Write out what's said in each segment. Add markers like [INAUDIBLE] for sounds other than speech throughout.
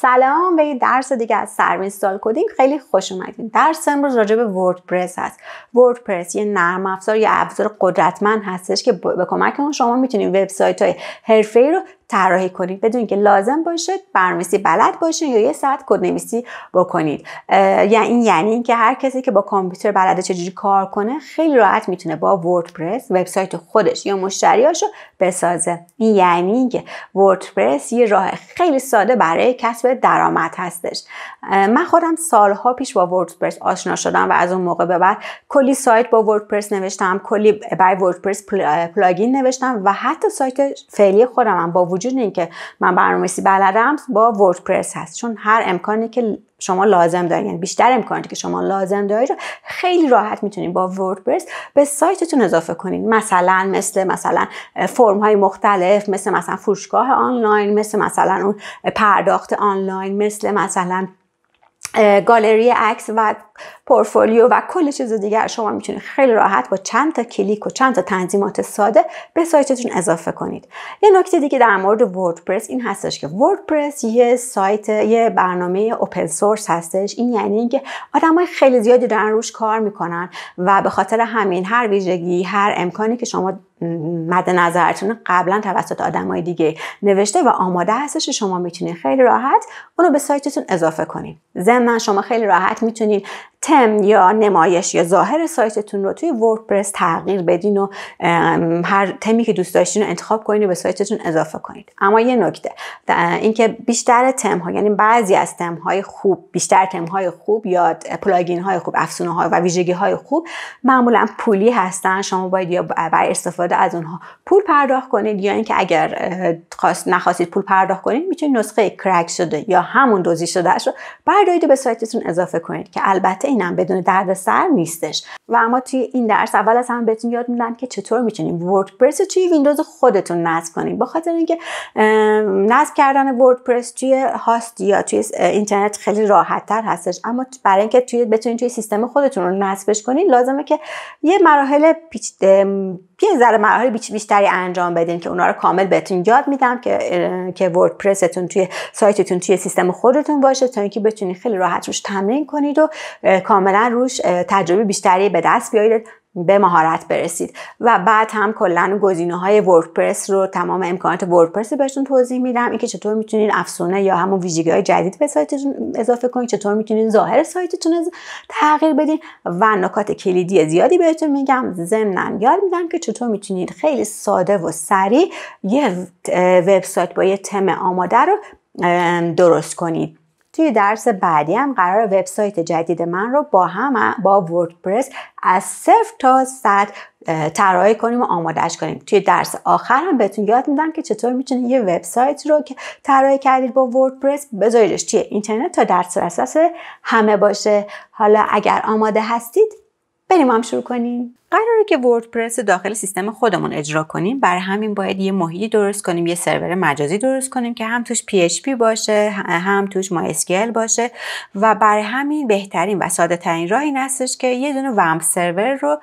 سلام به درس دیگه از سرم سال کدینگ خیلی خوش اومدین درس امروز راجع به وردپرس هست وردپرس یه نرم افزار یا ابزار قدرتمند هستش که به کمک اون شما میتونید وبسایت های ای رو طراحی کنید بدون اینکه لازم باشه برنامه‌نویسی بلد باشین یا یه ساعت کدنویسی بکنید یعنی این یعنی اینکه هر کسی که با کامپیوتر بلده چجوری کار کنه خیلی راحت میتونه با وردپرس وبسایت خودش یا مشتریاشو بسازه این یعنی اینکه وردپرس یه راه خیلی ساده برای کسب درآمد هستش من خودم سالها پیش با وردپرس آشنا شدم و از اون موقع به بعد کلی سایت با وردپرس نوشتم کلی برای وردپرس پلاگین نوشتم و حتی سایت فعلی خودم با وجود وجود اینکه من برنامه‌نویسی بلدم با وردپرس هست چون هر امکانی که شما لازم دارید یعنی بیشتر امکاناتی که شما لازم دارید رو خیلی راحت میتونید با وردپرس به سایتتون اضافه کنید مثلا مثل مثلا فرم های مختلف مثل مثلا فروشگاه آنلاین مثل مثلا اون پرداخت آنلاین مثل مثلا گالری عکس و پورتفولیو و کل چیز دیگر شما میتونید خیلی راحت با چند تا کلیک و چند تا تنظیمات ساده به سایتتون اضافه کنید یه نکته دیگه در مورد وردپرس این هستش که وردپرس یه سایت یه برنامه اوپن سورس هستش این یعنی اینکه آدمای خیلی زیادی دارن روش کار میکنن و به خاطر همین هر ویژگی هر امکانی که شما مد نظرتون قبلا توسط آدمای دیگه نوشته و آماده هستش شما میتونید خیلی راحت اونو به سایتتون اضافه کنید ضمن شما خیلی راحت میتونید تم یا نمایش یا ظاهر سایتتون رو توی وردپرس تغییر بدین و هر تمی که دوست داشتین رو انتخاب کنین و به سایتتون اضافه کنید اما یه نکته اینکه بیشتر تم ها یعنی بعضی از تم های خوب بیشتر تم های خوب یا پلاگین های خوب افسونه ها و ویژگی های خوب معمولا پولی هستن شما باید یا برای استفاده از اونها پول پرداخت کنید یا اینکه اگر خواست نخواستید پول پرداخت کنید میتونید نسخه کرک شده یا همون دوزی شدهش رو بردارید به سایتتون اضافه کنید که البته اینم بدون دردسر نیستش و اما توی این درس اول از هم بهتون یاد میدم که چطور میتونید وردپرس رو توی ویندوز خودتون نصب کنید به خاطر اینکه نصب کردن وردپرس توی هاست یا توی اینترنت خیلی راحت تر هستش اما برای اینکه توی بتونید توی سیستم خودتون رو نصبش کنید لازمه که یه مراحل پیچ یه ذره بیشتری انجام بدین که اونا رو کامل بهتون یاد میدم که که وردپرستون توی سایتتون توی سیستم خودتون باشه تا اینکه بتونید خیلی راحت روش تمرین کنید و کاملا روش تجربه بیشتری به دست بیارید به مهارت برسید و بعد هم کلا گزینه های وردپرس رو تمام امکانات وردپرس بهشون توضیح میدم اینکه چطور میتونین افسونه یا همون ویژگی های جدید به سایتتون اضافه کنید چطور میتونین ظاهر سایتتون تغییر بدین و نکات کلیدی زیادی بهتون میگم ضمنا یاد میدم که چطور میتونید خیلی ساده و سریع یه وبسایت با یه تم آماده رو درست کنید توی درس بعدی هم قرار وبسایت جدید من رو با هم با وردپرس از صفر تا صد طراحی کنیم و آمادهش کنیم توی درس آخر هم بهتون یاد میدم که چطور میتونید یه وبسایت رو که طراحی کردید با وردپرس بذاریدش توی اینترنت تا درس اساس همه باشه حالا اگر آماده هستید بریم هم شروع کنیم قراره که وردپرس داخل سیستم خودمون اجرا کنیم برای همین باید یه محیطی درست کنیم یه سرور مجازی درست کنیم که هم توش پی باشه هم توش MySQL باشه و برای همین بهترین و ساده ترین راه این هستش که یه دونه ومپ سرور رو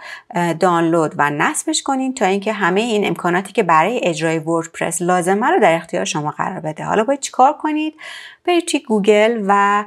دانلود و نصبش کنین تا اینکه همه این امکاناتی که برای اجرای وردپرس لازمه رو در اختیار شما قرار بده حالا باید چیکار کنید برید گوگل و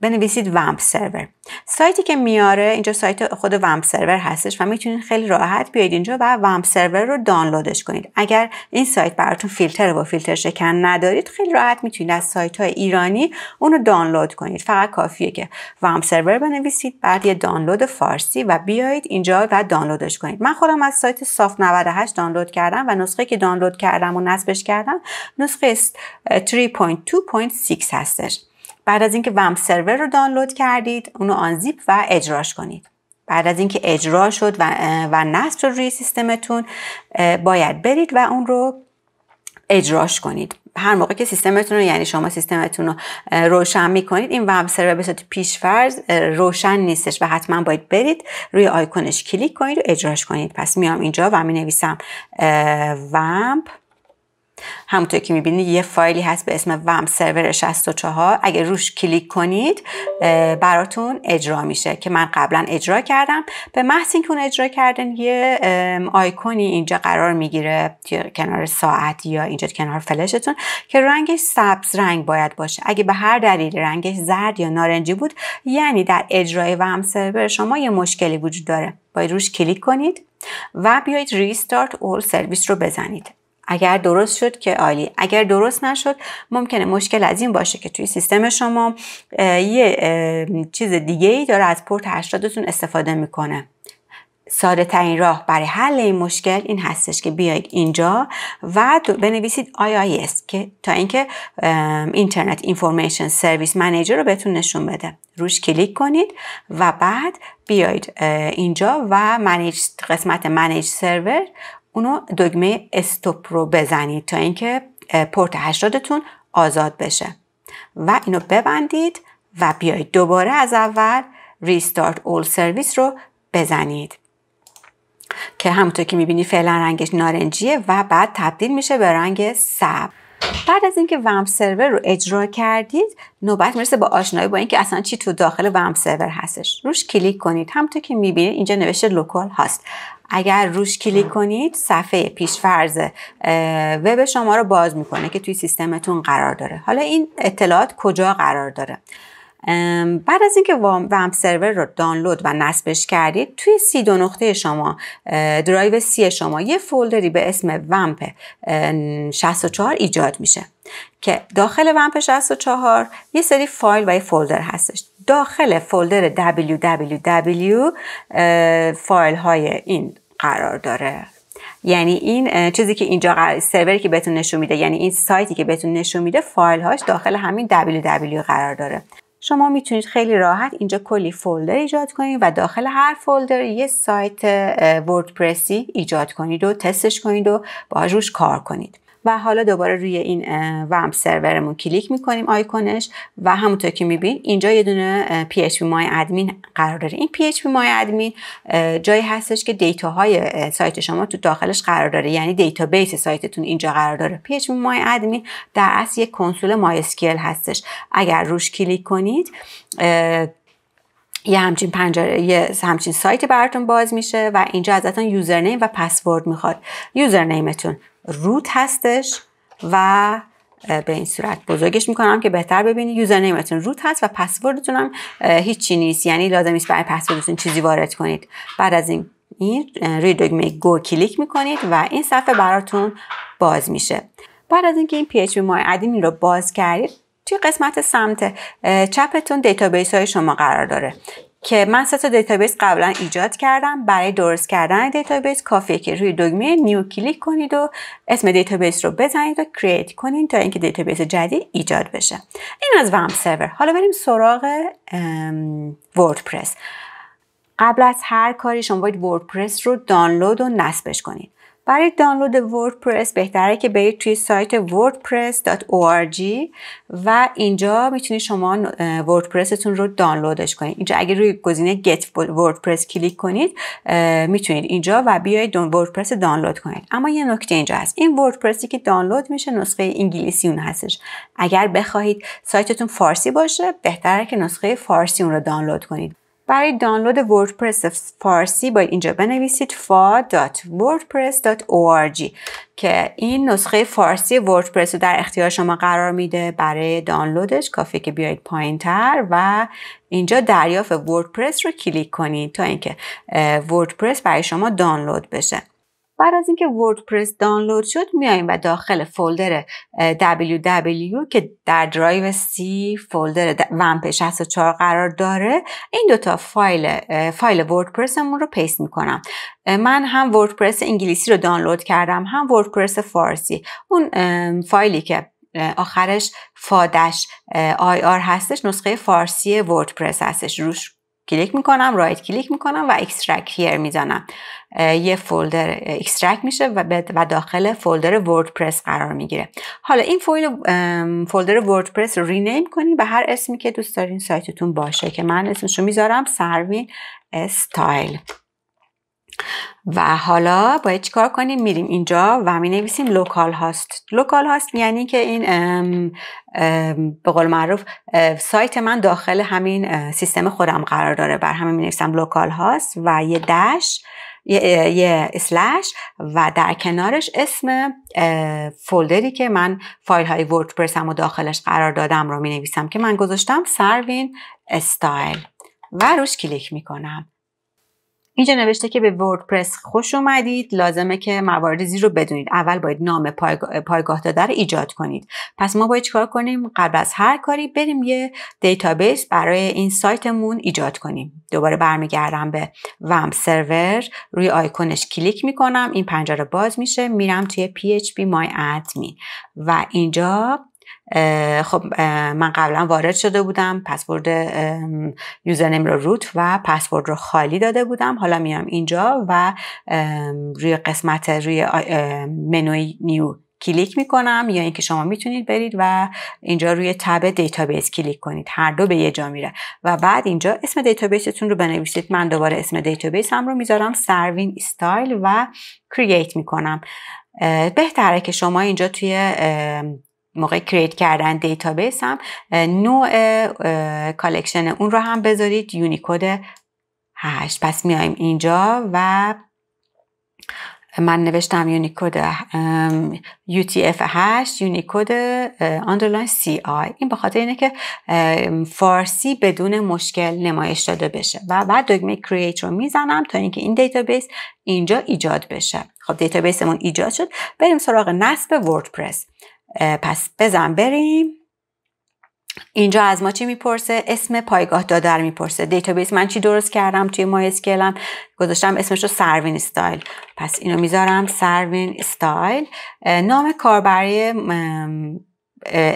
بنویسید ومپ سرور سایتی که میاره اینجا سایت خود ومپ سرور هستش و میتونید خیلی راحت بیاید اینجا و ومپ سرور رو دانلودش کنید اگر این سایت براتون فیلتر و فیلتر شکن ندارید خیلی راحت میتونید از سایت های ایرانی اون رو دانلود کنید فقط کافیه که ومپ سرور بنویسید بعد یه دانلود فارسی و بیایید اینجا و دانلودش کنید من خودم از سایت سافت 98 دانلود کردم و نسخه که دانلود کردم و نصبش کردم نسخه 3.2.C هستش بعد از اینکه ومپ سرور رو دانلود کردید اونو آنزیپ و اجراش کنید بعد از اینکه اجرا شد و, و نصب شد روی سیستمتون باید برید و اون رو اجراش کنید هر موقع که سیستمتون رو یعنی شما سیستمتون رو روشن میکنید این ومپ سرور به صورت پیشفرض روشن نیستش و حتما باید برید روی آیکونش کلیک کنید و اجراش کنید پس میام اینجا و می نویسم ومپ همونطور که میبینید یه فایلی هست به اسم وم سرور 64 اگه روش کلیک کنید براتون اجرا میشه که من قبلا اجرا کردم به محض اینکه اون اجرا کردن یه آیکونی اینجا قرار میگیره کنار ساعت یا اینجا کنار فلشتون که رنگش سبز رنگ باید باشه اگه به هر دلیل رنگش زرد یا نارنجی بود یعنی در اجرای وم سرور شما یه مشکلی وجود داره باید روش کلیک کنید و بیایید ریستارت اول سرویس رو بزنید اگر درست شد که عالی اگر درست نشد ممکنه مشکل از این باشه که توی سیستم شما یه چیز دیگه ای داره از پورت 80 استفاده میکنه ساده ترین راه برای حل این مشکل این هستش که بیایید اینجا و بنویسید IIS که تا اینکه اینترنت اینفورمیشن سرویس منیجر رو بهتون نشون بده روش کلیک کنید و بعد بیایید اینجا و منیج قسمت منیج سرور اونو دگمه استوپ رو بزنید تا اینکه پورت 80تون آزاد بشه و اینو ببندید و بیایید دوباره از اول ریستارت اول سرویس رو بزنید که همونطور که میبینید فعلا رنگش نارنجیه و بعد تبدیل میشه به رنگ سبز بعد از اینکه ومپ سرور رو اجرا کردید نوبت میرسه با آشنایی با اینکه اصلا چی تو داخل ومپ سرور هستش روش کلیک کنید همونطور که میبینید اینجا نوشته لوکال هاست اگر روش کلیک کنید صفحه پیشفرز وب شما رو باز میکنه که توی سیستمتون قرار داره حالا این اطلاعات کجا قرار داره بعد از اینکه ومپ سرور رو دانلود و نصبش کردید توی سی دو نقطه شما درایو سی شما یه فولدری به اسم ومپ 64 ایجاد میشه که داخل ومپ 64 یه سری فایل و یه فولدر هستش داخل فولدر www فایل های این قرار داره یعنی این چیزی که اینجا سروری که بهتون نشون میده یعنی این سایتی که بهتون نشون میده فایل هاش داخل همین www قرار داره شما میتونید خیلی راحت اینجا کلی فولدر ایجاد کنید و داخل هر فولدر یه سایت وردپرسی ایجاد کنید و تستش کنید و باهاش روش کار کنید و حالا دوباره روی این ومپ سرورمون کلیک میکنیم آیکونش و همونطور که میبین اینجا یه دونه PHP مای ادمین قرار داره این PHP مای ادمین جایی هستش که های سایت شما تو داخلش قرار داره یعنی دیتابیس سایتتون اینجا قرار داره PHP مای ادمین در اصل یک کنسول مای اسکیل هستش اگر روش کلیک کنید یه همچین پنجره یه همچین سایت براتون باز میشه و اینجا ازتون یوزرنیم و پسورد میخواد یوزرنیمتون روت هستش و به این صورت بزرگش میکنم که بهتر ببینید یوزر نیمتون روت هست و پسوردتون هم هیچی نیست یعنی لازم نیست برای پسوردتون چیزی وارد کنید بعد از این این روی دگمه گو کلیک میکنید و این صفحه براتون باز میشه بعد از اینکه این اچ مای ادمین رو باز کردید توی قسمت سمت چپتون دیتابیس های شما قرار داره که من سه دیتابیس قبلا ایجاد کردم برای درست کردن دیتابیس کافیه که روی دگمه نیو کلیک کنید و اسم دیتابیس رو بزنید و کریت کنید تا اینکه دیتابیس جدید ایجاد بشه این از وام سرور حالا بریم سراغ وردپرس قبل از هر کاری شما باید وردپرس رو دانلود و نصبش کنید برای دانلود وردپرس بهتره که برید توی سایت wordpress.org و اینجا میتونید شما وردپرستون رو دانلودش کنید اینجا اگر روی گزینه get WordPress کلیک کنید میتونید اینجا و بیایید وردپرس دانلود کنید اما یه نکته اینجا هست این وردپرسی که دانلود میشه نسخه انگلیسی اون هستش اگر بخواهید سایتتون فارسی باشه بهتره که نسخه فارسی اون رو دانلود کنید برای دانلود وردپرس فارسی باید اینجا بنویسید fa.wordpress.org که این نسخه فارسی وردپرس رو در اختیار شما قرار میده برای دانلودش کافیه که بیایید پایین تر و اینجا دریافت وردپرس رو کلیک کنید تا اینکه وردپرس برای شما دانلود بشه بعد از اینکه وردپرس دانلود شد میایم و داخل فولدر www که در درایو C فولدر ومپ 64 قرار داره این دوتا فایل فایل وردپرسمون رو پیست میکنم من هم وردپرس انگلیسی رو دانلود کردم هم وردپرس فارسی اون فایلی که آخرش فادش آی آر هستش نسخه فارسی وردپرس هستش روش کلیک میکنم رایت کلیک میکنم و اکسترکت هیر میزنم یه فولدر اکسترکت میشه و, و داخل فولدر وردپرس قرار میگیره حالا این فایل فولدر وردپرس رو رینیم کنی به هر اسمی که دوست دارین سایتتون باشه که من اسمشو میذارم سروین استایل و حالا باید کار کنیم میریم اینجا و می نویسیم لوکال هاست لوکال هاست یعنی که این ام به قول معروف سایت من داخل همین سیستم خودم قرار داره بر همین می نویسم لوکال هاست و یه دش یه, اسلش و در کنارش اسم فولدری که من فایل های هم و داخلش قرار دادم رو می نویسم که من گذاشتم سروین استایل و روش کلیک می کنم اینجا نوشته که به وردپرس خوش اومدید لازمه که موارد زیر رو بدونید اول باید نام پایگاه, پایگاه داده رو ایجاد کنید پس ما باید چیکار کنیم قبل از هر کاری بریم یه دیتابیس برای این سایتمون ایجاد کنیم دوباره برمیگردم به وام سرور روی آیکونش کلیک میکنم این پنجره باز میشه میرم توی php my admin و اینجا خب من قبلا وارد شده بودم پسورد یوزرنیم رو روت و پسورد رو خالی داده بودم حالا میام اینجا و روی قسمت روی منوی نیو کلیک میکنم یا اینکه شما میتونید برید و اینجا روی تب دیتابیس کلیک کنید هر دو به یه جا میره و بعد اینجا اسم دیتابیستون رو بنویسید من دوباره اسم دیتابیس هم رو میذارم سروین استایل و کرییت میکنم بهتره که شما اینجا توی موقع کریت کردن دیتابیس هم نوع کالکشن اون رو هم بذارید یونیکود 8 پس میایم اینجا و من نوشتم یونیکود UTF 8 یونیکود underline سی این به اینه که فارسی بدون مشکل نمایش داده بشه و بعد دگمه کرییت رو میزنم تا اینکه این دیتابیس اینجا ایجاد بشه خب دیتابیسمون ایجاد شد بریم سراغ نصب وردپرس پس بزن بریم اینجا از ما چی میپرسه اسم پایگاه دادر میپرسه دیتابیس من چی درست کردم توی مای گذاشتم اسمش رو سروین استایل پس اینو میذارم سروین استایل نام کاربری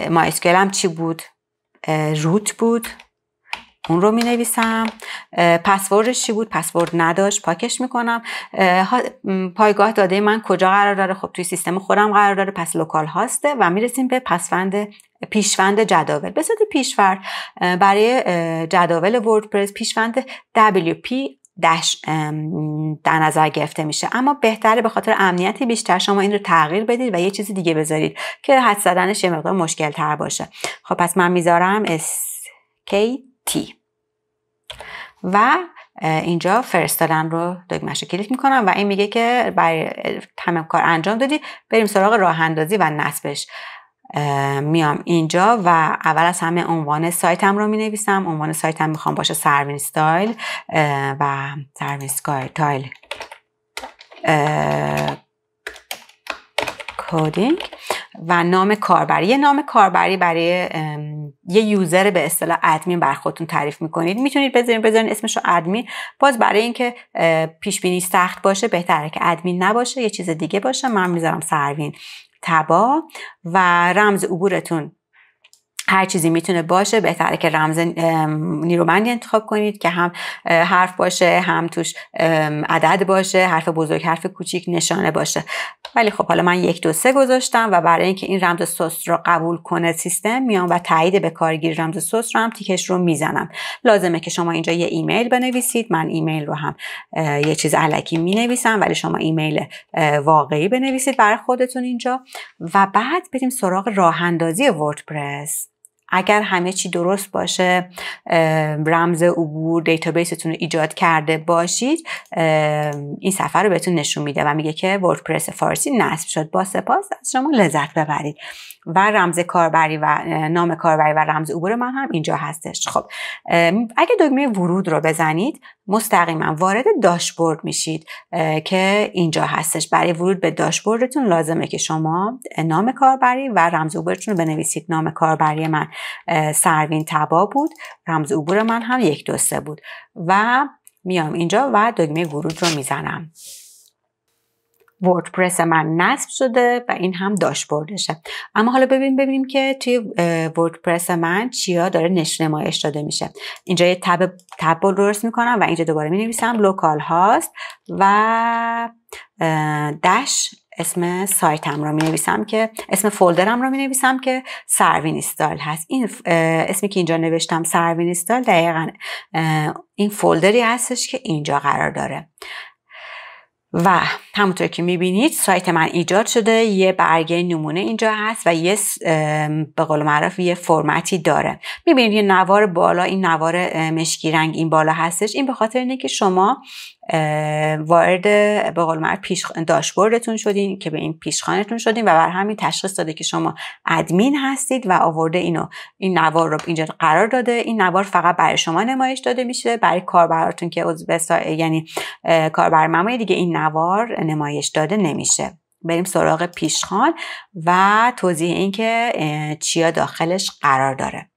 مای چی بود روت بود اون رو می نویسم پسوردش چی بود پسورد نداشت پاکش کنم پایگاه داده من کجا قرار داره خب توی سیستم خودم قرار داره پس لوکال هاسته و میرسیم به پسفند پیشوند جداول به صورت برای جداول وردپرس پیشوند WP در نظر گرفته میشه اما بهتره به خاطر امنیتی بیشتر شما این رو تغییر بدید و یه چیز دیگه بذارید که حد زدنش یه مقدار مشکل تر باشه خب پس من میذارم تی و اینجا فرستادن رو دکمهش رو کلیک میکنم و این میگه که برای تمام کار انجام دادی بریم سراغ راه اندازی و نصبش میام اینجا و اول از همه عنوان سایتم رو می عنوان سایتم میخوام باشه سروین ستایل و سروین تایل کودینگ و نام کاربری یه نام کاربری برای یه یوزر به اصطلاح ادمین بر خودتون تعریف میکنید میتونید بذارین بذارین اسمشو ادمین باز برای اینکه پیش بینی سخت باشه بهتره که ادمین نباشه یه چیز دیگه باشه من میذارم سروین تبا و رمز عبورتون هر چیزی میتونه باشه بهتره که رمز نیرومندی انتخاب کنید که هم حرف باشه هم توش عدد باشه حرف بزرگ حرف کوچیک نشانه باشه ولی خب حالا من یک دو سه گذاشتم و برای اینکه این رمز سست رو قبول کنه سیستم میام و تایید به کارگیر رمز سست رو هم تیکش رو میزنم لازمه که شما اینجا یه ایمیل بنویسید من ایمیل رو هم یه چیز علکی مینویسم ولی شما ایمیل واقعی بنویسید برای خودتون اینجا و بعد بریم سراغ راه اندازی وردپرس اگر همه چی درست باشه رمز عبور دیتابیستون رو ایجاد کرده باشید این سفر رو بهتون نشون میده و میگه که وردپرس فارسی نصب شد با سپاس از شما لذت ببرید و رمز کاربری و نام کاربری و رمز عبور من هم اینجا هستش خب اگه دکمه ورود رو بزنید مستقیما وارد داشبورد میشید که اینجا هستش برای ورود به داشبوردتون لازمه که شما نام کاربری و رمز عبورتون رو بنویسید نام کاربری من سروین تبا بود رمز عبور من هم یک دو بود و میام اینجا و دکمه ورود رو میزنم وردپرس من نصب شده و این هم داشبوردشه اما حالا ببینیم ببینیم که توی وردپرس من چیا داره نشنمایش داده میشه اینجا یه تب تب درست میکنم و اینجا دوباره مینویسم لوکال هاست و داش اسم سایتم رو می که اسم فولدرم رو مینویسم که سروین استایل هست این اسمی که اینجا نوشتم سروین استایل دقیقا این فولدری هستش که اینجا قرار داره و همونطور که میبینید سایت من ایجاد شده یه برگه نمونه اینجا هست و یه به قول معروف یه فرمتی داره میبینید یه نوار بالا این نوار مشکی رنگ این بالا هستش این به خاطر اینه که شما وارد به قول مرد پیش داشبوردتون شدین که به این پیشخانتون شدین و بر همین تشخیص داده که شما ادمین هستید و آورده اینو این نوار رو اینجا قرار داده این نوار فقط برای شما نمایش داده میشه برای کاربراتون که عضو یعنی کاربر دیگه این نوار نمایش داده نمیشه بریم سراغ پیشخان و توضیح اینکه چیا داخلش قرار داره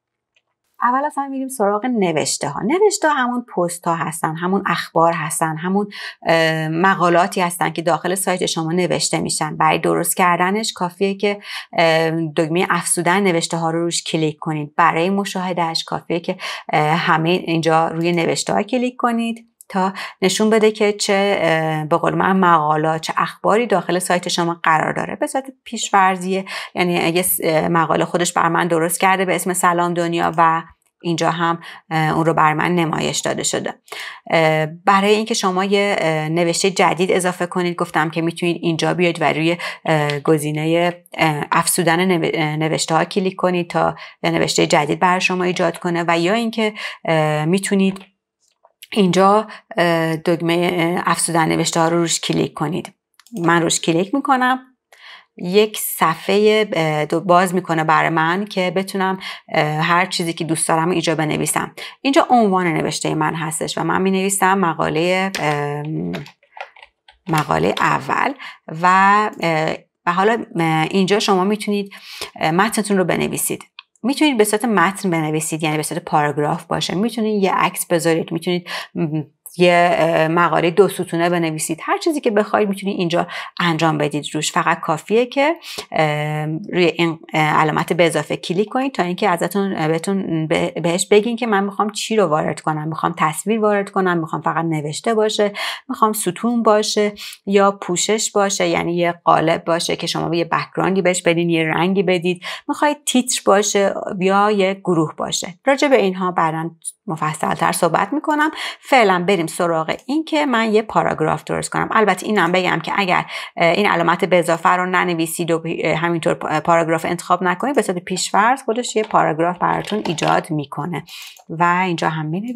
اول از میریم سراغ نوشته ها نوشته ها همون پست ها هستن همون اخبار هستن همون مقالاتی هستن که داخل سایت شما نوشته میشن برای درست کردنش کافیه که دگمه افزودن نوشته ها رو روش کلیک کنید برای مشاهدهش کافیه که همه اینجا روی نوشته ها کلیک کنید تا نشون بده که چه به قول من مقالا چه اخباری داخل سایت شما قرار داره به صورت پیشورزیه یعنی یه مقاله خودش بر من درست کرده به اسم سلام دنیا و اینجا هم اون رو بر من نمایش داده شده برای اینکه شما یه نوشته جدید اضافه کنید گفتم که میتونید اینجا بیاید و روی گزینه افزودن نوشته ها کلیک کنید تا نوشته جدید بر شما ایجاد کنه و یا اینکه میتونید اینجا دگمه افزودن نوشته ها رو روش کلیک کنید من روش کلیک میکنم یک صفحه باز میکنه برای من که بتونم هر چیزی که دوست دارم اینجا بنویسم اینجا عنوان نوشته من هستش و من مینویسم مقاله مقاله اول و و حالا اینجا شما میتونید متنتون رو بنویسید میتونید به صورت متن بنویسید یعنی به صورت پاراگراف باشه میتونید یه عکس بذارید میتونید یه مقاله دو ستونه بنویسید هر چیزی که بخواید میتونید اینجا انجام بدید روش فقط کافیه که روی این علامت به اضافه کلیک کنید تا اینکه ازتون بهتون بهش بگین که من میخوام چی رو وارد کنم میخوام تصویر وارد کنم میخوام فقط نوشته باشه میخوام ستون باشه یا پوشش باشه یعنی یه قالب باشه که شما یه بکگراندی بهش بدین یه رنگی بدید میخواید تیتر باشه یا یه گروه باشه راجع به اینها بعدا تر صحبت میکنم فعلا بریم سراغ این که من یه پاراگراف درست کنم البته اینم بگم که اگر این علامت به اضافه رو ننویسید و همینطور پاراگراف انتخاب نکنید به صورت پیشفرض خودش یه پاراگراف براتون ایجاد میکنه و اینجا هم می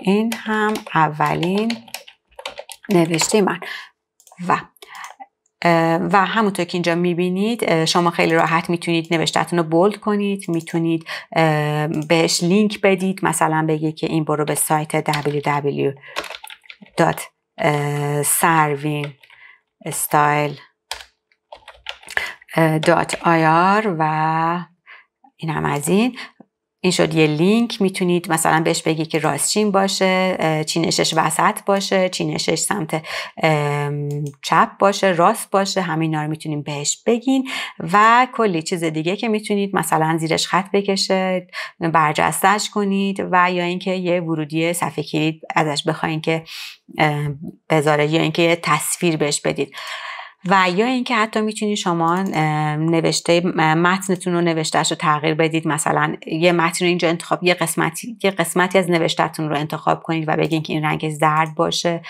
این هم اولین نوشته من و و همونطور که اینجا میبینید شما خیلی راحت میتونید نوشتتون رو بولد کنید میتونید بهش لینک بدید مثلا بگید که این برو به سایت www.servingstyle.ir و این هم از این این شد یه لینک میتونید مثلا بهش بگی که راست چین باشه چینشش وسط باشه چینشش سمت چپ باشه راست باشه همینا رو میتونیم بهش بگین و کلی چیز دیگه که میتونید مثلا زیرش خط بکشه برجستش کنید و یا اینکه یه ورودی صفحه کلید ازش بخواین که بذاره یا اینکه یه تصویر بهش بدید و یا اینکه حتی میتونید شما نوشته متنتون رو نوشتهش رو تغییر بدید مثلا یه متن رو اینجا انتخاب یه قسمتی یه قسمتی از نوشتهتون رو انتخاب کنید و بگین که این رنگ زرد باشه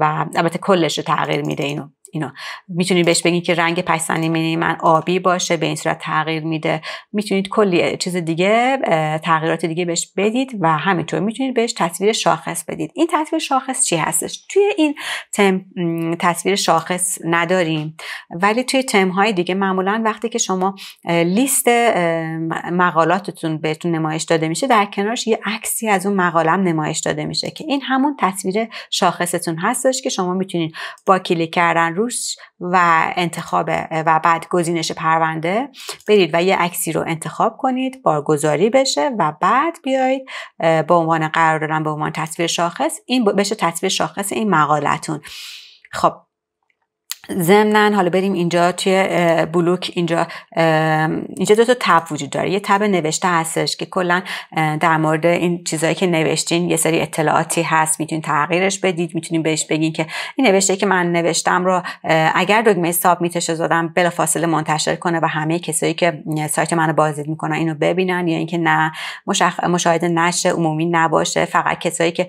و البته کلش رو تغییر میده اینو اینا میتونید بهش بگین که رنگ پسندی من آبی باشه به این صورت تغییر میده میتونید کلی چیز دیگه تغییرات دیگه بهش بدید و همینطور میتونید بهش تصویر شاخص بدید این تصویر شاخص چی هستش توی این تم تصویر شاخص نداریم ولی توی تم های دیگه معمولا وقتی که شما لیست مقالاتتون بهتون نمایش داده میشه در کنارش یه عکسی از اون مقالم نمایش داده میشه که این همون تصویر شاخصتون هستش که شما میتونید با کلیک کردن و انتخاب و بعد گزینش پرونده برید و یه عکسی رو انتخاب کنید بارگذاری بشه و بعد بیایید به عنوان قرار دادن به عنوان تصویر شاخص این بشه تصویر شاخص این مقالتون خب ضمنا حالا بریم اینجا توی بلوک اینجا اینجا دو تا تب وجود داره یه تب نوشته هستش که کلا در مورد این چیزهایی که نوشتین یه سری اطلاعاتی هست میتونین تغییرش بدید میتونین بهش بگین که این نوشته که من نوشتم رو اگر دکمه ساب میتش زدم بلافاصله منتشر کنه و همه کسایی که سایت منو بازدید میکنن اینو ببینن یا اینکه نه مشاهده نشه عمومی نباشه فقط کسایی که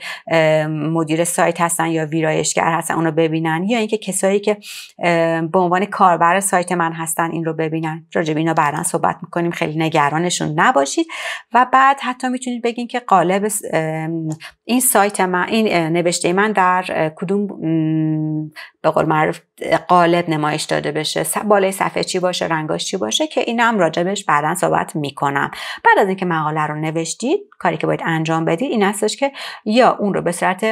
مدیر سایت هستن یا ویرایشگر هستن اونو ببینن یا اینکه کسایی که به عنوان کاربر سایت من هستن این رو ببینن راجب اینا بعدا صحبت میکنیم خیلی نگرانشون نباشید و بعد حتی میتونید بگین که قالب این سایت من این نوشته من در کدوم به قول معروف قالب نمایش داده بشه بالای صفحه چی باشه رنگاش چی باشه که اینم راجبش بعدا صحبت میکنم بعد از اینکه مقاله رو نوشتید کاری که باید انجام بدید این هستش که یا اون رو به صورت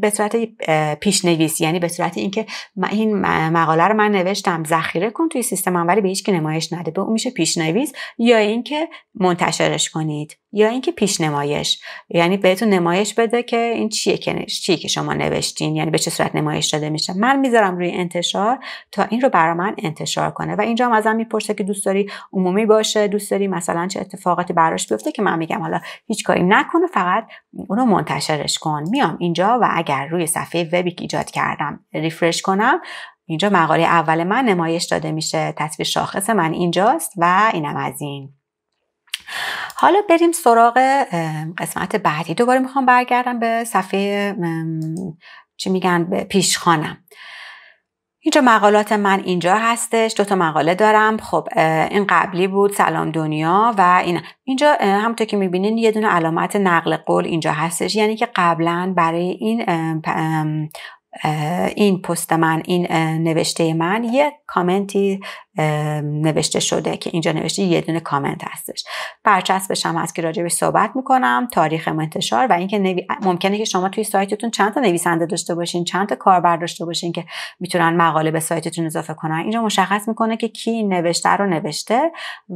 به صورت پیشنویس یعنی به صورت اینکه این مقاله رو من نوشتم ذخیره کن توی سیستمم ولی به هیچ نمایش نده به اون میشه پیشنویس یا اینکه منتشرش کنید یا اینکه پیش نمایش یعنی بهتون نمایش بده که این چیه که که شما نوشتین یعنی به چه صورت نمایش داده میشه من میذارم روی انتشار تا این رو برا من انتشار کنه و اینجا هم ازم میپرسه که دوست داری عمومی باشه دوست داری مثلا چه اتفاقاتی براش بیفته که من میگم حالا هیچ کاری نکنه فقط اونو منتشرش کن میام اینجا و اگر روی صفحه وبی ایجاد کردم ریفرش کنم اینجا مقاله اول من نمایش داده میشه تصویر شاخص من اینجاست و اینم از این حالا بریم سراغ قسمت بعدی دوباره میخوام برگردم به صفحه چی میگن پیشخانم اینجا مقالات من اینجا هستش دو تا مقاله دارم خب این قبلی بود سلام دنیا و این اینجا همونطور که میبینین یه دونه علامت نقل قول اینجا هستش یعنی که قبلا برای این این پست من این نوشته من یه کامنتی نوشته شده که اینجا نوشته یه دونه کامنت هستش برچسبش هم هست که راجبش صحبت میکنم تاریخ انتشار و اینکه نوی... ممکنه که شما توی سایتتون چند تا نویسنده داشته باشین چند تا کاربر داشته باشین که میتونن مقاله به سایتتون اضافه کنن اینجا مشخص میکنه که کی نوشته رو نوشته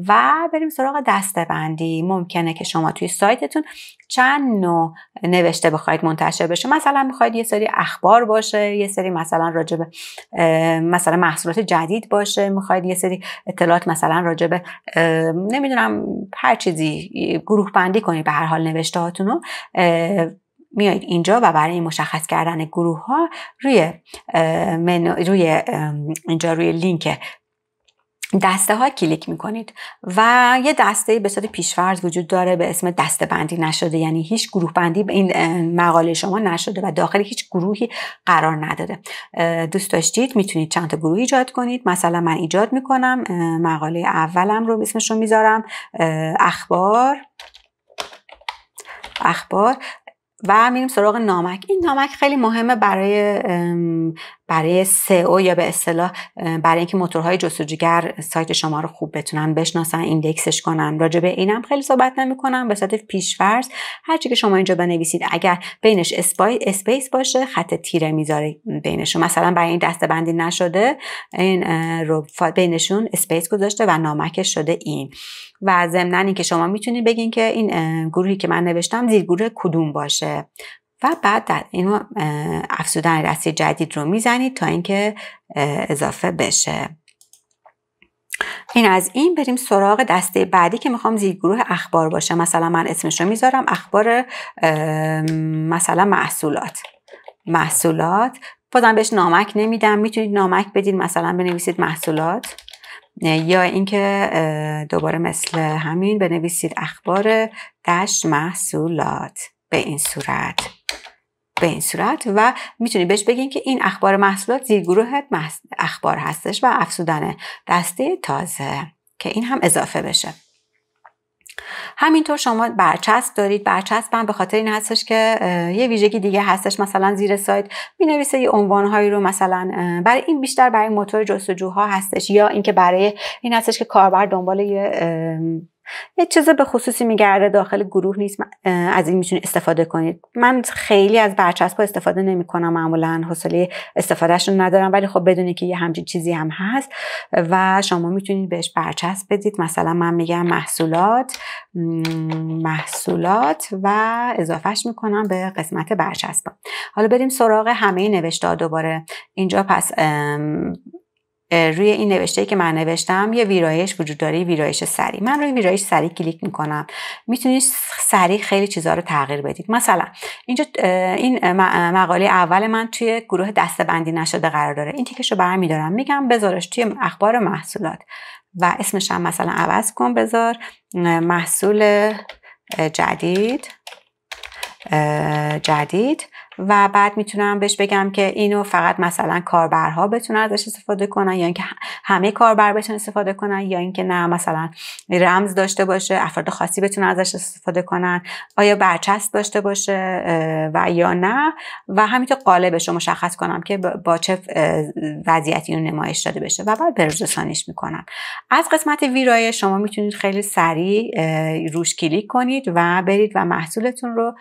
و بریم سراغ دسته بندی ممکنه که شما توی سایتتون چند نوع نوشته بخواید منتشر بشه مثلا میخواید یه سری اخبار باشه یه سری مثلا راجب مثلا محصولات جدید باشه میخواید یه سری اطلاعات مثلا راجع به نمیدونم هر چیزی گروه بندی کنید به هر حال نوشته هاتون میایید اینجا و برای مشخص کردن گروه ها روی روی اینجا روی لینک دسته ها کلیک میکنید و یه دسته به صورت پیشفرض وجود داره به اسم دسته بندی نشده یعنی هیچ گروه بندی به این مقاله شما نشده و داخل هیچ گروهی قرار نداره دوست داشتید میتونید چند تا گروه ایجاد کنید مثلا من ایجاد میکنم مقاله اولم رو اسمش رو میذارم اخبار اخبار و میریم سراغ نامک این نامک خیلی مهمه برای برای سئو e یا به اصطلاح برای اینکه موتورهای جستجوگر سایت شما رو خوب بتونن بشناسن ایندکسش کنن راجع به اینم خیلی صحبت نمیکنم به صورت پیشفرض هرچی که شما اینجا بنویسید اگر بینش اسپیس باشه خط تیره میذاره بینشون مثلا برای این دسته بندی نشده این رو بینشون اسپیس گذاشته و نامکش شده این و ضمنا اینکه شما میتونید بگین که این گروهی که من نوشتم زیر گروه کدوم باشه و بعد در اینو افزودن دستی جدید رو میزنید تا اینکه اضافه بشه این از این بریم سراغ دسته بعدی که میخوام گروه اخبار باشه مثلا من اسمش رو میذارم اخبار مثلا محصولات محصولات بازم بهش نامک نمیدم میتونید نامک بدید مثلا بنویسید محصولات یا اینکه دوباره مثل همین بنویسید اخبار دشت محصولات به این صورت به این صورت و میتونید بهش بگین که این اخبار محصولات زیر اخبار هستش و افزودن دسته تازه که این هم اضافه بشه همینطور شما برچسب دارید برچسب هم به خاطر این هستش که یه ویژگی دیگه هستش مثلا زیر سایت می نویسه یه هایی رو مثلا برای این بیشتر برای موتور جستجوها هستش یا اینکه برای این هستش که کاربر دنبال یه یه چیز به خصوصی میگرده داخل گروه نیست از این میتونید استفاده کنید من خیلی از برچسب استفاده نمیکنم معمولا حوصله استفادهشون ندارم ولی خب بدونید که یه همچین چیزی هم هست و شما میتونید بهش برچسب بدید مثلا من میگم محصولات محصولات و اضافهش میکنم به قسمت برچسب حالا بریم سراغ همه نوشته دوباره اینجا پس روی این نوشته که من نوشتم یه ویرایش وجود داره ویرایش سری من روی ویرایش سری کلیک میکنم میتونید سری خیلی چیزها رو تغییر بدید مثلا اینجا این مقاله اول من توی گروه دستبندی نشده قرار داره این تیکش رو برمیدارم میگم بذارش توی اخبار محصولات و اسمش هم مثلا عوض کن بذار محصول جدید جدید و بعد میتونم بهش بگم که اینو فقط مثلا کاربرها بتونن ازش استفاده کنن یا اینکه همه کاربر بتونن استفاده کنن یا اینکه نه مثلا رمز داشته باشه افراد خاصی بتونن ازش استفاده کنن آیا برچسب داشته باشه و یا نه و همینطور قالبش رو مشخص کنم که با چه وضعیتی رو نمایش داده بشه و بعد بروزرسانیش میکنم از قسمت ویرایش شما میتونید خیلی سریع روش کلیک کنید و برید و محصولتون رو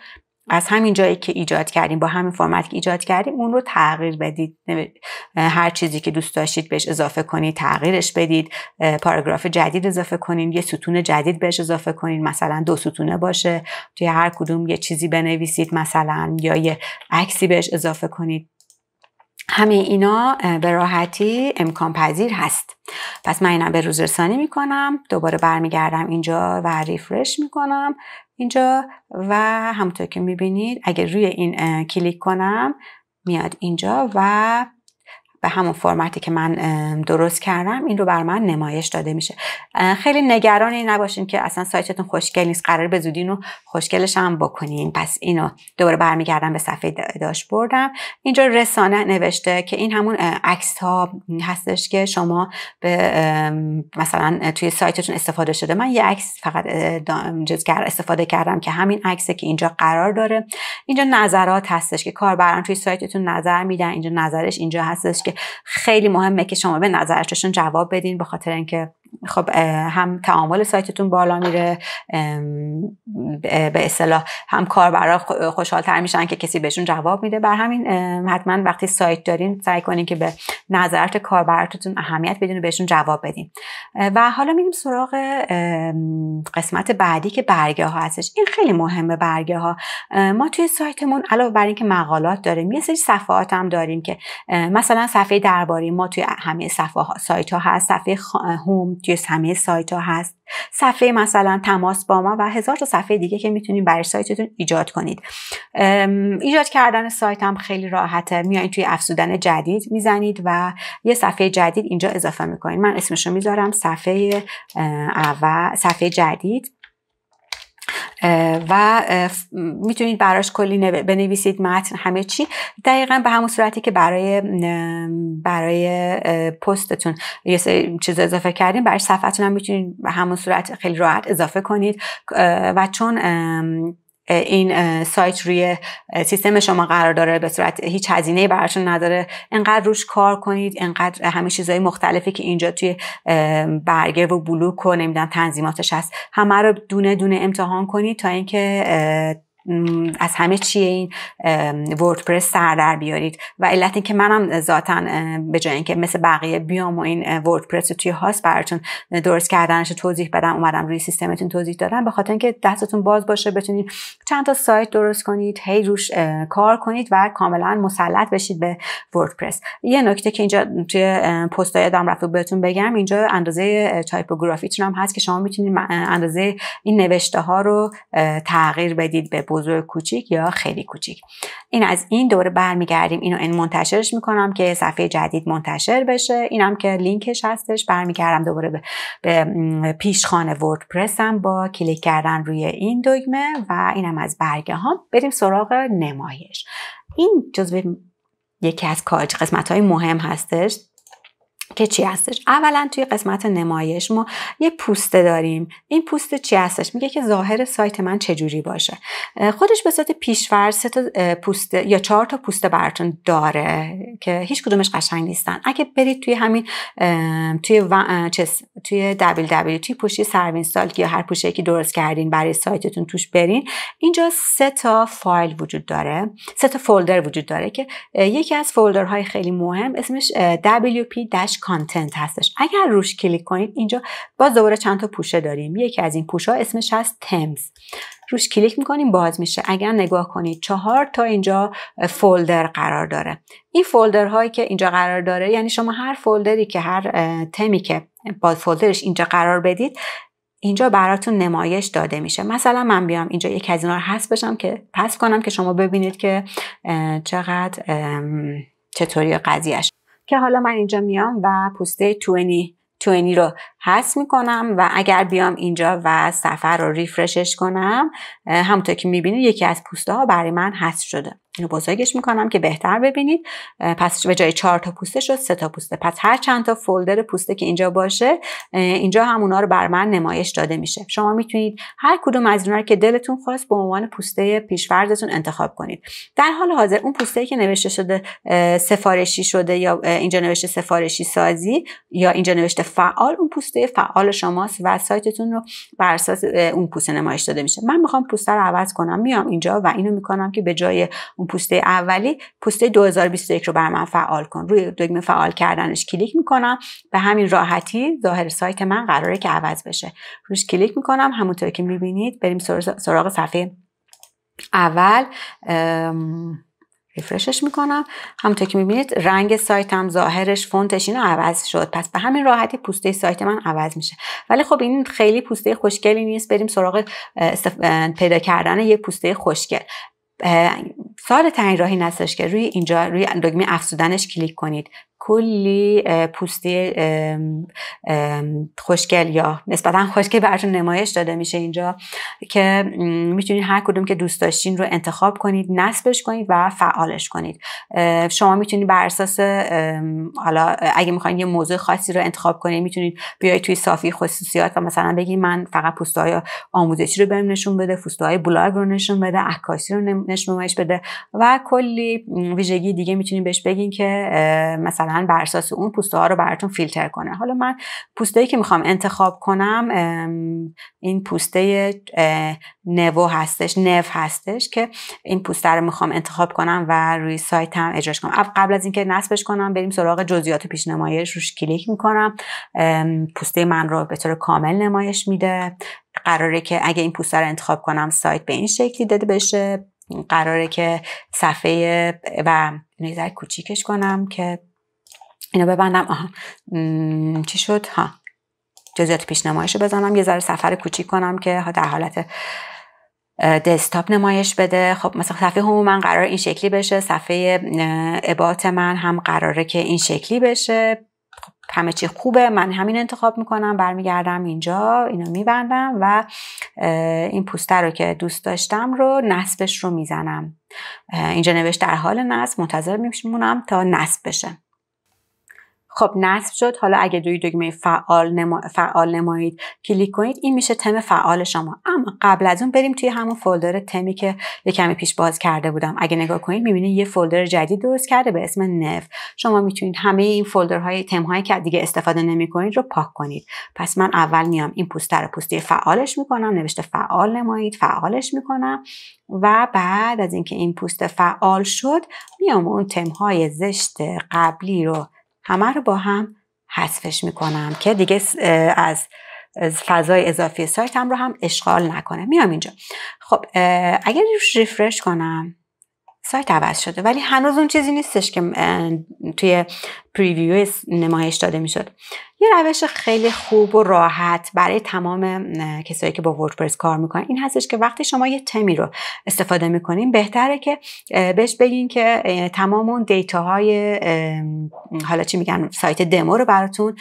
از همین جایی که ایجاد کردیم با همین فرمت که ایجاد کردیم اون رو تغییر بدید هر چیزی که دوست داشتید بهش اضافه کنید تغییرش بدید پاراگراف جدید اضافه کنید یه ستون جدید بهش اضافه کنید مثلا دو ستونه باشه توی هر کدوم یه چیزی بنویسید مثلا یا یه عکسی بهش اضافه کنید همه اینا به راحتی امکان پذیر هست پس من اینم به روز رسانی میکنم دوباره برمیگردم اینجا و ریفرش میکنم اینجا و همونطور که میبینید اگه روی این کلیک کنم میاد اینجا و به همون فرمتی که من درست کردم این رو بر من نمایش داده میشه خیلی نگران این نباشین که اصلا سایتتون خوشگل نیست قرار به زودی اینو خوشگلش هم بکنین پس اینو دوباره برمیگردم به صفحه داشت بردم اینجا رسانه نوشته که این همون عکس ها هستش که شما به مثلا توی سایتتون استفاده شده من یه عکس فقط جزگر استفاده کردم که همین عکسه که اینجا قرار داره اینجا نظرات هستش که کاربران توی سایتتون نظر میدن اینجا نظرش اینجا هستش که خیلی مهمه که شما به نظرشون جواب بدین به خاطر اینکه خب هم تعامل سایتتون بالا میره به اصطلاح هم کاربرا خوشحالتر میشن که کسی بهشون جواب میده بر همین حتما وقتی سایت دارین سعی کنین که به نظرت کاربراتتون اهمیت بدین و بهشون جواب بدین و حالا میریم سراغ قسمت بعدی که برگه ها هستش این خیلی مهمه برگه ها ما توی سایتمون علاوه بر اینکه مقالات داریم یه سری صفحات هم داریم که مثلا صفحه درباره ما توی همه صفحه سایت ها هست صفحه هوم توی همه سایت ها هست صفحه مثلا تماس با ما و هزار تا صفحه دیگه که میتونید برای سایتتون ایجاد کنید ایجاد کردن سایت هم خیلی راحته میایین توی افزودن جدید میزنید و یه صفحه جدید اینجا اضافه میکنید من رو میذارم صفحه اول صفحه جدید و میتونید براش کلی بنویسید متن همه چی دقیقا به همون صورتی که برای برای پستتون یه سری چیز اضافه کردین برای صفحتون هم میتونید به همون صورت خیلی راحت اضافه کنید و چون این سایت روی سیستم شما قرار داره به صورت هیچ هزینه براتون نداره انقدر روش کار کنید انقدر همه چیزهای مختلفی که اینجا توی برگه و بلوک و نمیدونم تنظیماتش هست همه رو دونه دونه امتحان کنید تا اینکه از همه چی این وردپرس سر در بیارید و علت این که منم ذاتا به جای اینکه مثل بقیه بیام و این وردپرس رو توی هاست براتون درست کردنش رو توضیح بدم اومدم روی سیستمتون توضیح دادم به خاطر اینکه دستتون باز باشه بتونید چند تا سایت درست کنید هی روش کار کنید و کاملا مسلط بشید به وردپرس یه نکته که اینجا توی پست دام رفت بهتون بگم اینجا اندازه تایپوگرافیتون هم هست که شما میتونید اندازه این نوشته ها رو تغییر بدید به بزرگ کوچیک یا خیلی کوچیک این از این دوره برمیگردیم اینو این منتشرش میکنم که صفحه جدید منتشر بشه اینم که لینکش هستش برمیگردم دوباره به, به پیشخان وردپرسم با کلیک کردن روی این دگمه و اینم از برگه ها بریم سراغ نمایش این جزو یکی از کاج قسمت های مهم هستش که چی هستش اولا توی قسمت نمایش ما یه پوسته داریم این پوسته چی هستش میگه که ظاهر سایت من چجوری باشه خودش به صورت پیشور سه تا پوسته یا چهار تا پوسته براتون داره که هیچ کدومش قشنگ نیستن اگه برید توی همین توی و... چس... توی دبل دبل پوشی یا هر پوشه که درست کردین برای سایتتون توش برین اینجا سه تا فایل وجود داره سه تا فولدر وجود داره که یکی از فولدرهای خیلی مهم اسمش wp کانتنت هستش اگر روش کلیک کنید اینجا باز دوباره چند تا پوشه داریم یکی از این پوشه ها اسمش هست تمز روش کلیک میکنیم باز میشه اگر نگاه کنید چهار تا اینجا فولدر قرار داره این فولدر هایی که اینجا قرار داره یعنی شما هر فولدری که هر تمی که با فولدرش اینجا قرار بدید اینجا براتون نمایش داده میشه مثلا من بیام اینجا یک از اینا رو بشم که پس کنم که شما ببینید که چقدر چطوری قضیهش که حالا من اینجا میام و پوسته 20 20 رو حس میکنم و اگر بیام اینجا و سفر رو ریفرشش کنم همونطور که میبینید یکی از پوسته ها برای من حس شده اینو بزرگش میکنم که بهتر ببینید پس به جای چهار تا پوسته شد سه تا پوسته پس هر چند تا فولدر پوسته که اینجا باشه اینجا هم اونا رو بر من نمایش داده میشه شما میتونید هر کدوم از اونا رو که دلتون خواست به عنوان پوسته پیشفرزتون انتخاب کنید در حال حاضر اون پوسته که نوشته شده سفارشی شده یا اینجا نوشته سفارشی سازی یا اینجا نوشته فعال اون پوسته فعال شماست و سایتتون رو بر اساس اون پوسته نمایش داده میشه من میخوام پوسته رو عوض کنم میام اینجا و اینو میکنم که به جای اون پوسته اولی پوسته 2021 رو بر من فعال کن روی دگمه فعال کردنش کلیک میکنم به همین راحتی ظاهر سایت من قراره که عوض بشه روش کلیک میکنم همونطور که میبینید بریم سراغ صفحه اول ریفرشش میکنم همونطور که میبینید رنگ سایتم ظاهرش فونتش اینو عوض شد پس به همین راحتی پوسته سایت من عوض میشه ولی خب این خیلی پوسته خوشگلی نیست بریم سراغ پیدا کردن یه پوسته خوشگل سال تعیین راهی نستش که روی اینجا روی دگمه افزودنش کلیک کنید کلی پوستی خوشگل یا نسبتا خوشگل براتون نمایش داده میشه اینجا که میتونید هر کدوم که دوست داشتین رو انتخاب کنید نصبش کنید و فعالش کنید شما میتونید بر اساس حالا اگه میخواین یه موضوع خاصی رو انتخاب کنید میتونید بیاید توی صافی خصوصیات و مثلا بگید من فقط پوستهای آموزشی رو بهم نشون بده پوستهای های بلاگ رو نشون بده عکاسی رو نشون بده و کلی ویژگی دیگه میتونید بهش بگین که مثلا مثلا بر اساس اون پوسته ها رو براتون فیلتر کنه حالا من پوسته ای که میخوام انتخاب کنم این پوسته نو هستش نو هستش که این پوسته رو میخوام انتخاب کنم و روی سایت هم اجراش کنم قبل از اینکه نصبش کنم بریم سراغ جزئیات پیش نمایش روش کلیک میکنم پوسته من رو به طور کامل نمایش میده قراره که اگه این پوسته رو انتخاب کنم سایت به این شکلی داده بشه قراره که صفحه و نظر کوچیکش کنم که اینو ببندم آها چی شد ها جزئیات پیش نمایش رو بزنم یه ذره سفر کوچیک کنم که در حالت دسکتاپ نمایش بده خب مثلا صفحه هم من قرار این شکلی بشه صفحه ابات من هم قراره که این شکلی بشه خب، همه چی خوبه من همین انتخاب میکنم برمیگردم اینجا اینو میبندم و این پوستر رو که دوست داشتم رو نصبش رو میزنم اینجا نوشت در حال نصب منتظر میمونم تا نصب بشه خب نصب شد حالا اگه دوی دکمه فعال, فعال نمایید کلیک کنید این میشه تم فعال شما اما قبل از اون بریم توی همون فولدر تمی که یه کمی پیش باز کرده بودم اگه نگاه کنید میبینید یه فولدر جدید درست کرده به اسم نف شما میتونید همه این فولدرهای تم هایی که دیگه استفاده نمی کنید رو پاک کنید پس من اول میام این پوستر رو پوسته فعالش میکنم نوشته فعال نمایید فعالش میکنم و بعد از اینکه این پوست فعال شد میام اون تم های زشت قبلی رو همه رو با هم حذفش میکنم که دیگه از فضای اضافی سایت هم رو هم اشغال نکنه میام اینجا خب اگر ریفرش کنم سایت عوض شده ولی هنوز اون چیزی نیستش که توی پریویو نمایش داده میشد یه روش خیلی خوب و راحت برای تمام کسایی که با وردپرس کار میکنن این هستش که وقتی شما یه تمی رو استفاده میکنین بهتره که بهش بگین که تمام اون دیتاهای حالا چی میگن سایت دمو رو براتون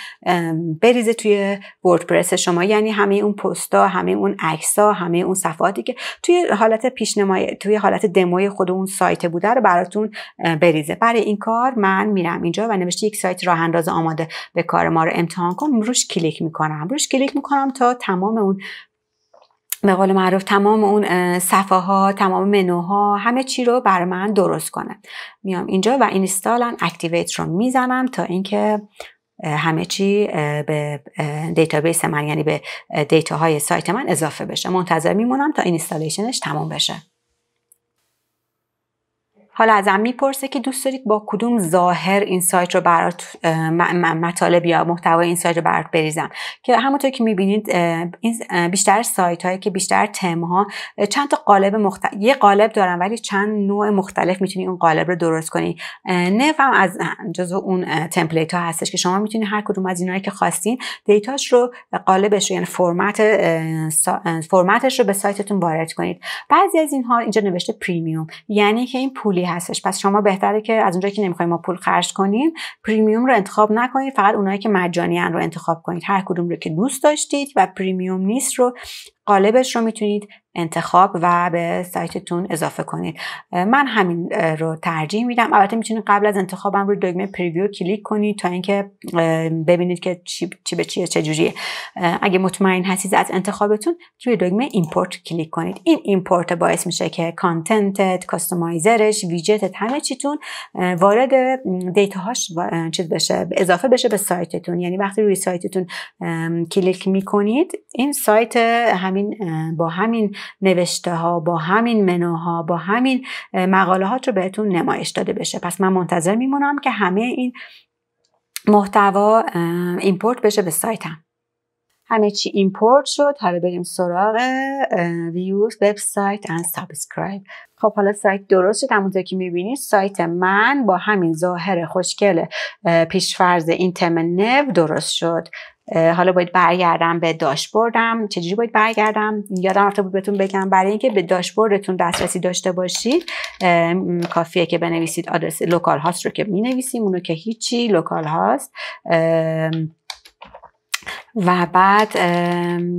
بریزه توی وردپرس شما یعنی همه اون پستا همه اون ها همه اون صفحاتی که توی حالت پیشنمای توی حالت دموی خود اون سایت بوده رو براتون بریزه برای این کار من میرم اینجا و نوشته یک سایت راه آماده به کار ما رو امتحان کنم روش کلیک میکنم روش کلیک میکنم تا تمام اون به قول معروف تمام اون صفحه ها تمام منوها همه چی رو بر من درست کنه میام اینجا و اینستالن اکتیویت رو میزنم تا اینکه همه چی به دیتابیس من یعنی به دیتا های سایت من اضافه بشه منتظر میمونم تا اینستالیشنش تمام بشه حالا ازم میپرسه که دوست دارید با کدوم ظاهر این سایت رو برات مطالب یا محتوای این سایت رو برات بریزم که همونطور که میبینید این بیشتر سایت هایی که بیشتر تم ها چند تا قالب یه قالب دارن ولی چند نوع مختلف میتونی اون قالب رو درست کنی نه هم از جزو اون تمپلیت ها هستش که شما میتونید هر کدوم از اینایی که خواستین دیتاش رو قالبش رو یعنی فرمت فرمتش رو به سایتتون وارد کنید بعضی از اینها اینجا نوشته پریمیوم یعنی که این پولی هستش پس شما بهتره که از اونجایی که نمیخوایم ما پول خرج کنیم پریمیوم رو انتخاب نکنید فقط اونایی که مجانی رو انتخاب کنید هر کدوم رو که دوست داشتید و پریمیوم نیست رو قالبش رو میتونید انتخاب و به سایتتون اضافه کنید من همین رو ترجیح میدم البته میتونید قبل از انتخابم روی دکمه پریویو کلیک کنید تا اینکه ببینید که چی, به چیه چه جوریه اگه مطمئن هستید از انتخابتون روی دکمه ایمپورت کلیک کنید این ایمپورت باعث میشه که کانتنتت کاستومایزرش ویجتت همه چیتون وارد دیتاهاش چیز بشه اضافه بشه به سایتتون یعنی وقتی روی سایتتون کلیک میکنید این سایت با همین نوشته ها با همین منوها با همین مقاله ها رو بهتون نمایش داده بشه پس من منتظر میمونم که همه این محتوا ایمپورت بشه به سایتم همه چی ایمپورت شد حالا بریم سراغ ویوز وبسایت اند سابسکرایب خب حالا سایت درست شد همونطور که میبینید سایت من با همین ظاهر خوشگل پیشفرز این تم نو درست شد حالا باید برگردم به داشبوردم چجوری باید برگردم یادم رفته بود بهتون بگم برای اینکه به داشبوردتون دسترسی داشته باشید کافیه که بنویسید آدرس لوکال هاست رو که مینویسیم اونو که هیچی لوکال هاست و بعد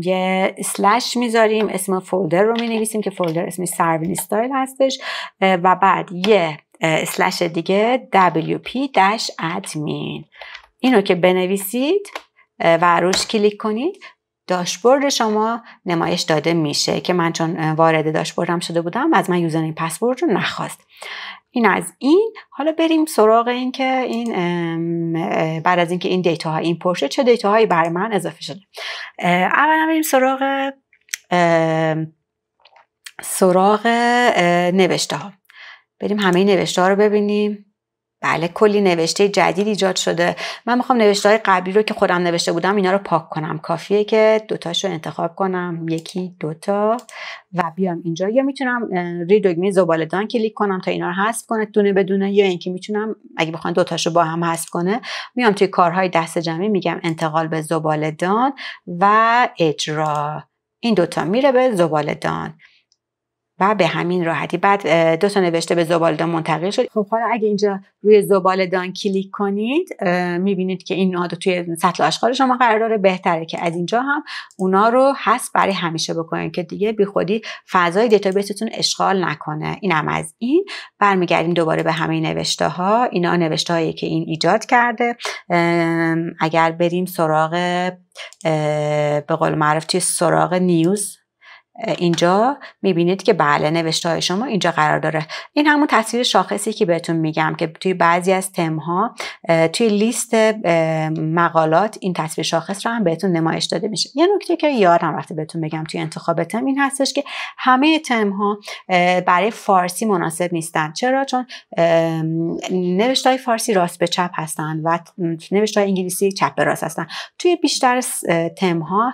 یه سلش میذاریم اسم فولدر رو مینویسیم که فولدر اسمی سروین استایل هستش و بعد یه سلش دیگه wp-admin اینو که بنویسید و روش کلیک کنید داشبورد شما نمایش داده میشه که من چون وارد داشبوردم شده بودم از من این پسورد رو نخواست این از این حالا بریم سراغ این که این بعد از اینکه این دیتا ها این پرشه چه دیتا هایی برای من اضافه شده اولا بریم سراغ سراغ نوشته ها بریم همه نوشته ها رو ببینیم بله کلی نوشته جدید ایجاد شده من میخوام نوشته های قبلی رو که خودم نوشته بودم اینا رو پاک کنم کافیه که دوتاش رو انتخاب کنم یکی دوتا و بیام اینجا یا میتونم ریدوگمی زبالدان کلیک کنم تا اینا رو حذف کنه دونه بدونه یا اینکه میتونم اگه بخوام دوتاش رو با هم حذف کنه میام توی کارهای دست جمعی میگم انتقال به زبالدان و اجرا این دوتا میره به زبالدان و به همین راحتی بعد دو تا نوشته به زبالدان منتقل شد خب حالا اگه اینجا روی زبالدان کلیک کنید میبینید که این نهاد توی سطل اشغال شما قرار داره بهتره که از اینجا هم اونا رو هست برای همیشه بکنید که دیگه بی خودی فضای دیتابیستون اشغال نکنه این هم از این برمیگردیم دوباره به همه نوشته ها اینا نوشته هایی که این ایجاد کرده اگر بریم سراغ به قول معروف سراغ نیوز اینجا میبینید که بله نوشته های شما اینجا قرار داره این همون تصویر شاخصی که بهتون میگم که توی بعضی از تم ها توی لیست مقالات این تصویر شاخص رو هم بهتون نمایش داده میشه یه نکته که یادم رفته بهتون بگم توی انتخاب تم این هستش که همه تم ها برای فارسی مناسب نیستن چرا چون نوشته های فارسی راست به چپ هستن و نوشته های انگلیسی چپ به راست هستن توی بیشتر تم ها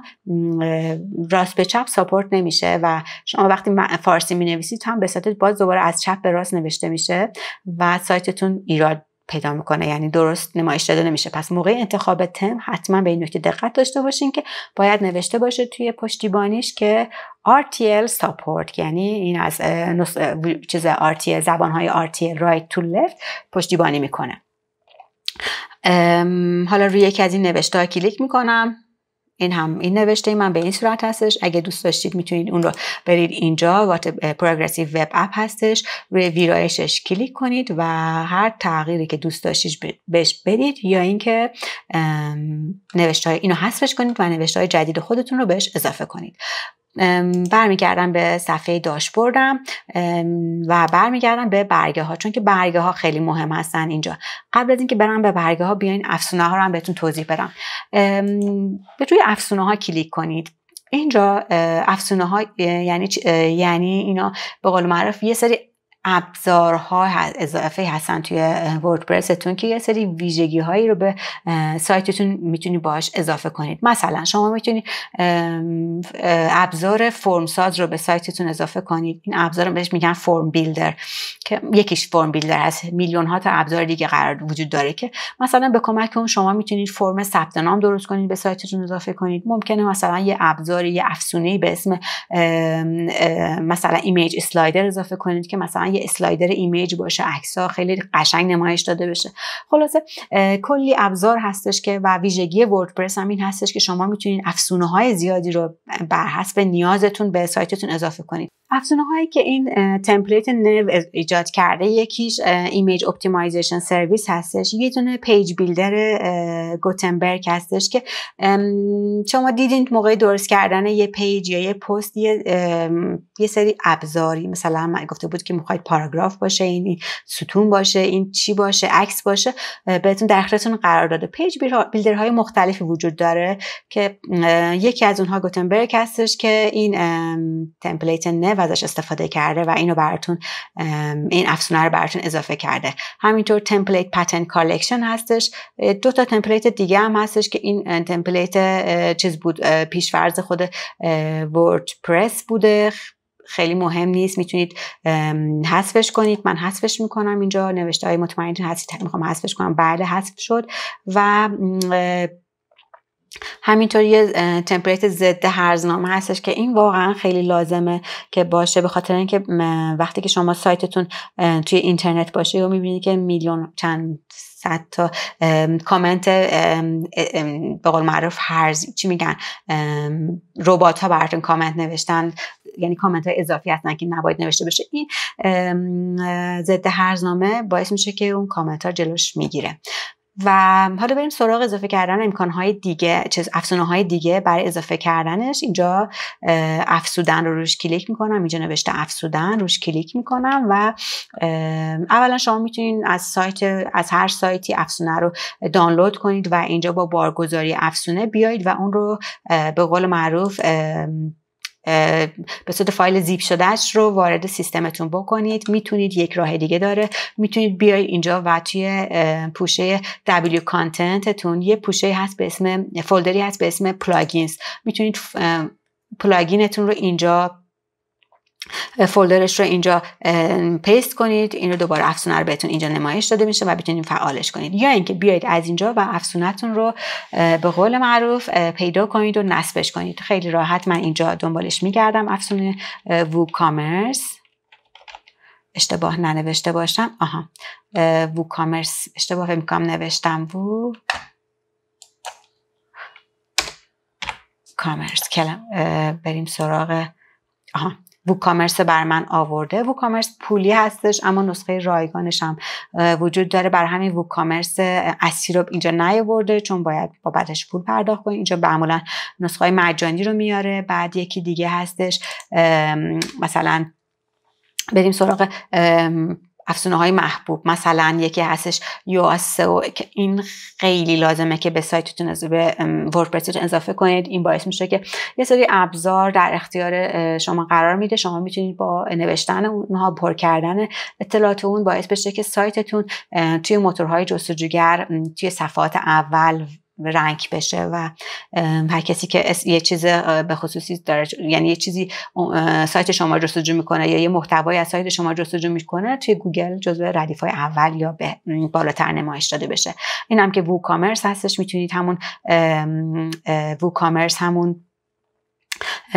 راست به چپ ساپورت نمی میشه و شما وقتی فارسی می نویسید هم به صورت باز دوباره از چپ به راست نوشته میشه و سایتتون ایراد پیدا میکنه یعنی درست نمایش داده نمیشه پس موقع انتخاب تم حتما به این نکته دقت داشته باشین که باید نوشته باشه توی پشتیبانیش که RTL support یعنی این از نص... چیز RTL زبانهای RTL right to left پشتیبانی میکنه حالا روی یکی از این نوشته کلیک میکنم این هم این نوشته ای من به این صورت هستش اگه دوست داشتید میتونید اون رو برید اینجا وات پروگرسیو وب اپ هستش روی ویرایشش کلیک کنید و هر تغییری که دوست داشتید بهش بدید یا اینکه نوشته های اینو حذفش کنید و نوشته های جدید خودتون رو بهش اضافه کنید برمیگردم به صفحه داشبوردم و برمیگردم به برگه ها چون که برگه ها خیلی مهم هستن اینجا قبل از اینکه برم به برگه ها بیاین افسونه ها رو هم بهتون توضیح بدم به توی افسونه ها کلیک کنید اینجا افسونه ها یعنی یعنی اینا به قول معروف یه سری ابزارها اضافه هستن توی وردپرستون که یه سری ویژگی هایی رو به سایتتون میتونید باهاش اضافه کنید مثلا شما میتونید ابزار فرم ساز رو به سایتتون اضافه کنید این ابزار بهش میگن فرم بیلدر که یکیش فرم بیلدر هست میلیون ها تا ابزار دیگه قرار وجود داره که مثلا به کمک اون شما میتونید فرم ثبت نام درست کنید به سایتتون اضافه کنید ممکنه مثلا یه ابزار یه افسونه به اسم مثلا ایمیج اسلایدر اضافه کنید که مثلا یه اسلایدر ایمیج باشه ها خیلی قشنگ نمایش داده بشه خلاصه کلی ابزار هستش که و ویژگی وردپرس هم این هستش که شما میتونید افسونه های زیادی رو بر حسب نیازتون به سایتتون اضافه کنید افزونه هایی که این تمپلیت نو ایجاد کرده یکیش ایمیج اپتیمایزیشن سرویس هستش یه دونه پیج بیلدر گوتنبرگ هستش که شما دیدین موقع درست کردن یه پیج یا یه پست یه, سری ابزاری مثلا گفته بود که میخوای پاراگراف باشه این ستون باشه این چی باشه عکس باشه بهتون در اختیارتون قرار داده پیج بیلدرهای مختلفی وجود داره که یکی از اونها گوتنبرگ هستش که این تمپلیت نو ازش استفاده کرده و اینو براتون این افسونه رو براتون اضافه کرده همینطور تمپلیت پتن کالکشن هستش دو تا تمپلیت دیگه هم هستش که این تمپلیت چیز بود پیشورز خود وردپرس بوده خیلی مهم نیست میتونید حذفش کنید من حذفش میکنم اینجا نوشته های مطمئن هستید میخوام حذفش کنم بعد حذف شد و همینطور یه تمپلیت ضد هرزنامه هستش که این واقعا خیلی لازمه که باشه به خاطر اینکه وقتی که شما سایتتون توی اینترنت باشه و میبینید که میلیون چند صد تا کامنت به قول معروف هرز چی میگن ربات ها براتون کامنت نوشتن یعنی کامنت های اضافی هستن که نباید نوشته بشه این ضد هرزنامه باعث میشه که اون کامنت ها جلوش میگیره و حالا بریم سراغ اضافه کردن امکان های دیگه چیز افسونه های دیگه برای اضافه کردنش اینجا افسودن رو روش کلیک میکنم اینجا نوشته افسودن روش کلیک میکنم و اولا شما میتونید از سایت از هر سایتی افسونه رو دانلود کنید و اینجا با بارگذاری افسونه بیایید و اون رو به قول معروف به صورت فایل زیپ شدهش رو وارد سیستمتون بکنید میتونید یک راه دیگه داره میتونید بیای اینجا و توی پوشه W کانتنتتون یه پوشه هست به اسم فولدری هست به اسم پلاگینز میتونید پلاگینتون رو اینجا فولدرش رو اینجا پیست کنید این رو دوباره افسونه رو بهتون اینجا نمایش داده میشه و بتونید فعالش کنید یا اینکه بیایید از اینجا و افسونتون رو به قول معروف پیدا کنید و نصبش کنید خیلی راحت من اینجا دنبالش میگردم افسونه وو کامرس اشتباه ننوشته باشم آها وو کامرس اشتباه میکنم نوشتم وو کامرس کلم بریم سراغ آها ووکامرس بر من آورده ووکامرس پولی هستش اما نسخه رایگانش هم وجود داره بر همین ووکامرس رو اینجا نیاورده چون باید با بعدش پول پرداخت کنید اینجا معمولا نسخه های مجانی رو میاره بعد یکی دیگه هستش مثلا بریم سراغ افسونه های محبوب مثلا یکی هستش یو که این خیلی لازمه که به سایتتون از به وردپرستون اضافه کنید این باعث میشه که یه سری ابزار در اختیار شما قرار میده شما میتونید با نوشتن اونها پر کردن اطلاعات اون باعث بشه که سایتتون توی موتورهای جستجوگر توی صفحات اول رنگ بشه و هر کسی که یه چیز به خصوصی داره یعنی یه چیزی سایت شما جستجو میکنه یا یه محتوایی از سایت شما جستجو میکنه توی گوگل جزو ردیف های اول یا به بالاتر نمایش داده بشه این هم که وو کامرس هستش میتونید همون وو کامرس همون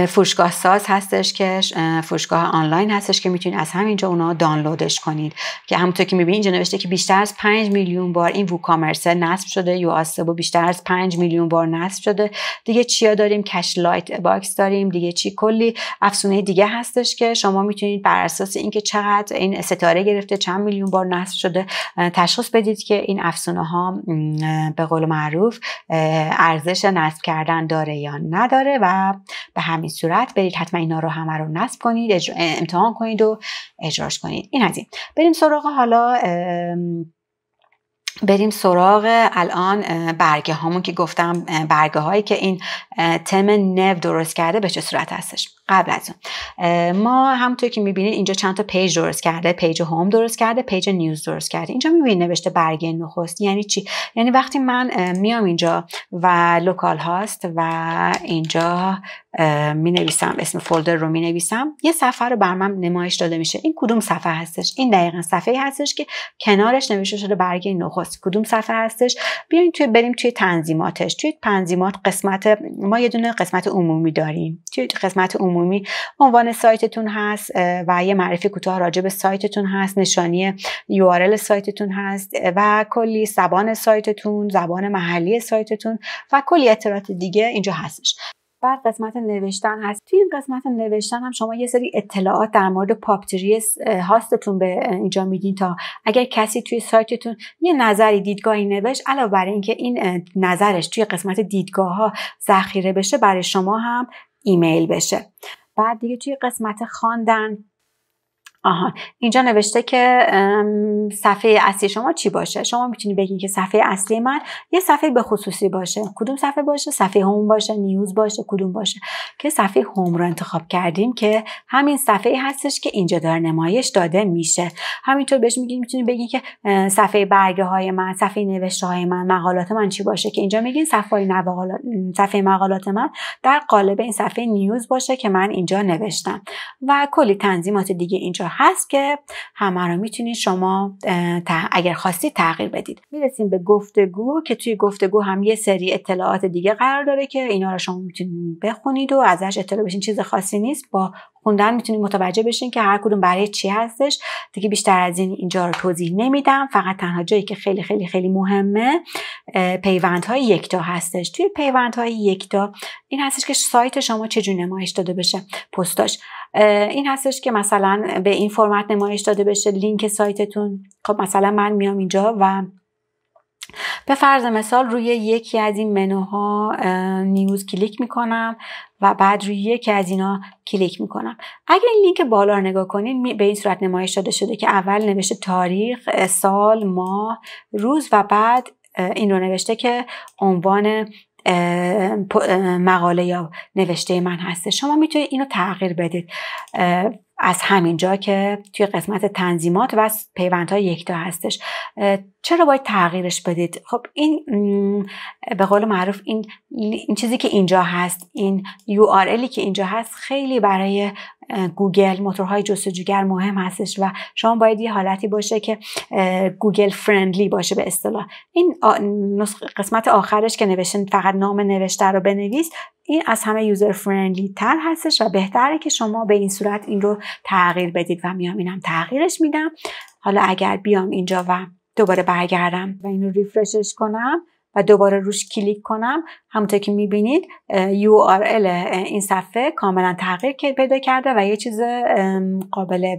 فروشگاه ساز هستش که فروشگاه آنلاین هستش که میتونید از همینجا اونا دانلودش کنید که همونطور که میبینید اینجا نوشته که بیشتر از 5 میلیون بار این ووکامرس نصب شده یو آسبو بیشتر از 5 میلیون بار نصب شده دیگه چیا داریم کش لایت باکس داریم دیگه چی کلی افسونه دیگه هستش که شما میتونید بر اساس اینکه چقدر این ستاره گرفته چند میلیون بار نصب شده تشخیص بدید که این افسونه ها به قول معروف ارزش نصب کردن داره یا نداره و به هم همین صورت برید حتما اینا رو همه رو نصب کنید امتحان کنید و اجراش کنید این از بریم سراغ حالا بریم سراغ الان برگه هامون که گفتم برگه هایی که این تم نو درست کرده به چه صورت هستش قبل از اون ما همونطور که میبینید اینجا چند تا پیج درست کرده پیج هوم درست کرده پیج نیوز درست کرده اینجا میبینید نوشته برگه نخست یعنی چی یعنی وقتی من میام اینجا و لوکال هاست و اینجا می نویسم اسم فولدر رو می نویسم یه صفحه رو بر من نمایش داده میشه این کدوم صفحه هستش این دقیقا صفحه هستش که کنارش نوشته شده برگه نخست کدوم صفحه هستش بیاین توی بریم توی تنظیماتش توی تنظیمات قسمت ما یه دونه قسمت عمومی داریم توی قسمت عمومی عنوان سایتتون هست و یه معرفی کوتاه راجع به سایتتون هست نشانی یو سایتتون هست و کلی زبان سایتتون زبان محلی سایتتون و کلی اطلاعات دیگه اینجا هستش بعد قسمت نوشتن هست توی این قسمت نوشتن هم شما یه سری اطلاعات در مورد پاپتری هاستتون به اینجا میدین تا اگر کسی توی سایتتون یه نظری دیدگاهی نوشت علاوه بر اینکه این نظرش توی قسمت دیدگاه ها ذخیره بشه برای شما هم ایمیل بشه بعد دیگه توی قسمت خواندن آها اینجا نوشته که صفحه اصلی شما چی باشه شما میتونی بگین که صفحه اصلی من یه صفحه به خصوصی باشه کدوم صفحه باشه صفحه هوم باشه نیوز باشه کدوم باشه که صفحه هوم رو انتخاب کردیم که همین صفحه هستش که اینجا در نمایش داده میشه همینطور بهش میگین میتونی بگین که صفحه برگه های من صفحه نوشته های من مقالات من چی باشه که اینجا میگین صفحه مقالات صفحه مقالات من در قالب این صفحه نیوز باشه که من اینجا نوشتم و کلی تنظیمات دیگه اینجا هست که همه رو میتونید شما اگر خواستید تغییر بدید میرسیم به گفتگو که توی گفتگو هم یه سری اطلاعات دیگه قرار داره که اینا رو شما میتونید بخونید و ازش اطلاع بشین چیز خاصی نیست با خوندن میتونید متوجه بشین که هر کدوم برای چی هستش دیگه بیشتر از این اینجا رو توضیح نمیدم فقط تنها جایی که خیلی خیلی خیلی مهمه پیوندهای یکتا هستش توی پیوندهای یکتا این هستش که سایت شما چجور نمایش داده بشه پستاش این هستش که مثلا به این فرمت نمایش داده بشه لینک سایتتون خب مثلا من میام اینجا و به فرض مثال روی یکی از این منوها نیوز کلیک میکنم و بعد روی یکی از اینا کلیک میکنم اگر این لینک بالا رو نگاه کنین به این صورت نمایش داده شده که اول نوشته تاریخ سال ماه روز و بعد این رو نوشته که عنوان مقاله یا نوشته من هسته شما میتونید اینو تغییر بدید از همینجا که توی قسمت تنظیمات و یک یکتا هستش چرا باید تغییرش بدید خب این به قول معروف این, چیزی که اینجا هست این URLی که اینجا هست خیلی برای گوگل موتورهای جستجوگر مهم هستش و شما باید یه حالتی باشه که گوگل فرندلی باشه به اصطلاح این قسمت آخرش که نوشتن فقط نام نوشته رو بنویس این از همه یوزر فرندلی تر هستش و بهتره که شما به این صورت این رو تغییر بدید و میام اینم تغییرش میدم حالا اگر بیام اینجا و دوباره برگردم و اینو ریفرشش کنم و دوباره روش کلیک کنم همونطور که میبینید URL این صفحه کاملا تغییر پیدا کرده و یه چیز قابل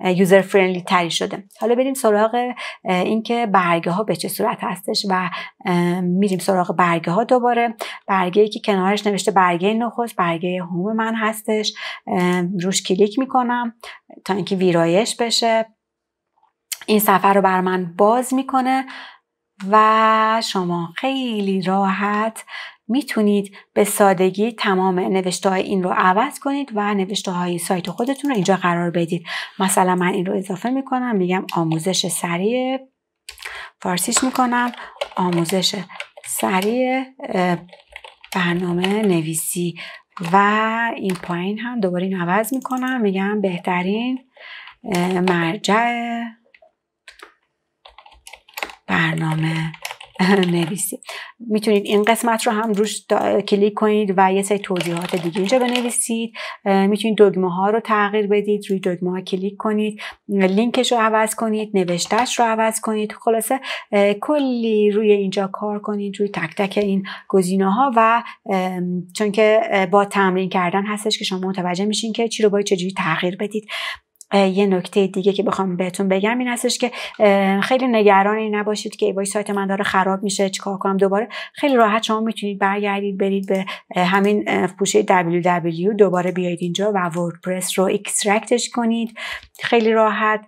یوزر فرندلی تری شده حالا بریم سراغ اینکه برگه ها به چه صورت هستش و میریم سراغ برگه ها دوباره برگه ای که کنارش نوشته برگه نخست برگه هوم من هستش روش کلیک میکنم تا اینکه ویرایش بشه این صفحه رو بر من باز میکنه و شما خیلی راحت میتونید به سادگی تمام نوشته های این رو عوض کنید و نوشته های سایت خودتون رو اینجا قرار بدید مثلا من این رو اضافه میکنم میگم آموزش سریع فارسیش میکنم آموزش سریع برنامه نویسی و این پایین هم دوباره این عوض میکنم میگم بهترین مرجع برنامه [LAUGHS] نویسی میتونید این قسمت رو هم روش کلیک کنید و یه سری توضیحات دیگه اینجا بنویسید میتونید دگمه ها رو تغییر بدید روی دگمه ها کلیک کنید لینکش رو عوض کنید نوشتهش رو عوض کنید خلاصه کلی روی اینجا کار کنید روی تک تک این گزینه ها و چون که با تمرین کردن هستش که شما متوجه میشین که چی رو باید چجوری تغییر بدید یه نکته دیگه که بخوام بهتون بگم این هستش که خیلی نگران این نباشید که ایوای سایت من داره خراب میشه چیکار کنم دوباره خیلی راحت شما میتونید برگردید برید به همین پوشه www دوباره بیاید اینجا و وردپرس رو اکسترکتش کنید خیلی راحت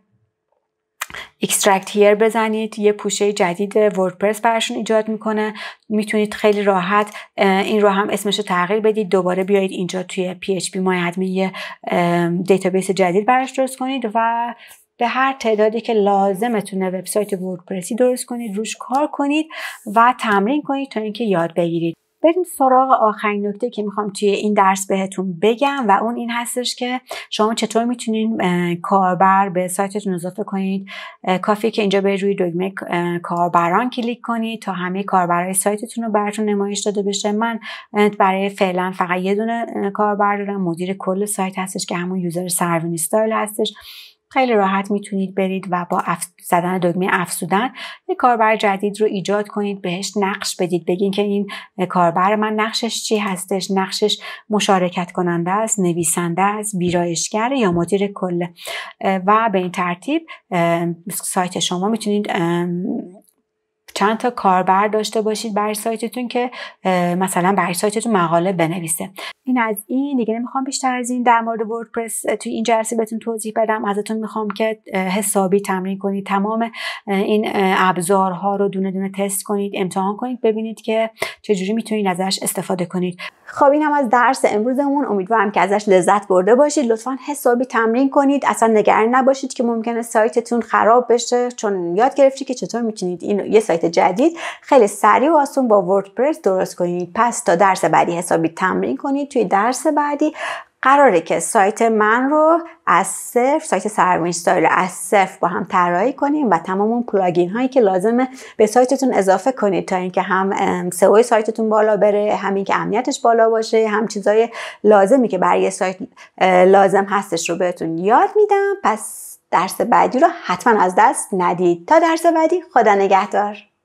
اکسترکت هیر بزنید یه پوشه جدید وردپرس برشون ایجاد میکنه میتونید خیلی راحت این رو هم اسمش رو تغییر بدید دوباره بیایید اینجا توی پی اچ پی مای یه دیتابیس جدید براش درست کنید و به هر تعدادی که لازمتونه وبسایت وردپرسی درست کنید روش کار کنید و تمرین کنید تا اینکه یاد بگیرید بریم سراغ آخرین نکته که میخوام توی این درس بهتون بگم و اون این هستش که شما چطور میتونین کاربر به سایتتون اضافه کنید کافی که اینجا به روی دگمه کاربران کلیک کنید تا همه کاربرهای سایتتون رو براتون نمایش داده بشه من برای فعلا فقط یه دونه کاربر دارم مدیر کل سایت هستش که همون یوزر سروین استایل هستش خیلی راحت میتونید برید و با زدن دکمه افزودن یه کاربر جدید رو ایجاد کنید بهش نقش بدید بگین که این کاربر من نقشش چی هستش نقشش مشارکت کننده است نویسنده است ویرایشگر یا مدیر کل و به این ترتیب سایت شما میتونید چند تا کاربر داشته باشید برای سایتتون که مثلا برای سایتتون مقاله بنویسه این از این دیگه نمیخوام بیشتر از این در مورد وردپرس توی این جلسه بهتون توضیح بدم ازتون میخوام که حسابی تمرین کنید تمام این ابزارها رو دونه دونه تست کنید امتحان کنید ببینید که چجوری میتونید ازش استفاده کنید خب این هم از درس امروزمون امیدوارم که ازش لذت برده باشید لطفا حسابی تمرین کنید اصلا نگران نباشید که ممکنه سایتتون خراب بشه چون یاد گرفتی که چطور میتونید این یه سایت جدید خیلی سریع و آسون با وردپرس درست کنید پس تا درس بعدی حسابی تمرین کنید توی درس بعدی قراره که سایت من رو از صرف سایت سرمین رو از صرف با هم طراحی کنیم و تمام اون پلاگین هایی که لازمه به سایتتون اضافه کنید تا اینکه هم سئو سایتتون بالا بره همین اینکه امنیتش بالا باشه هم چیزای لازمی که برای سایت لازم هستش رو بهتون یاد میدم پس درس بعدی رو حتما از دست ندید تا درس بعدی خدا نگهدار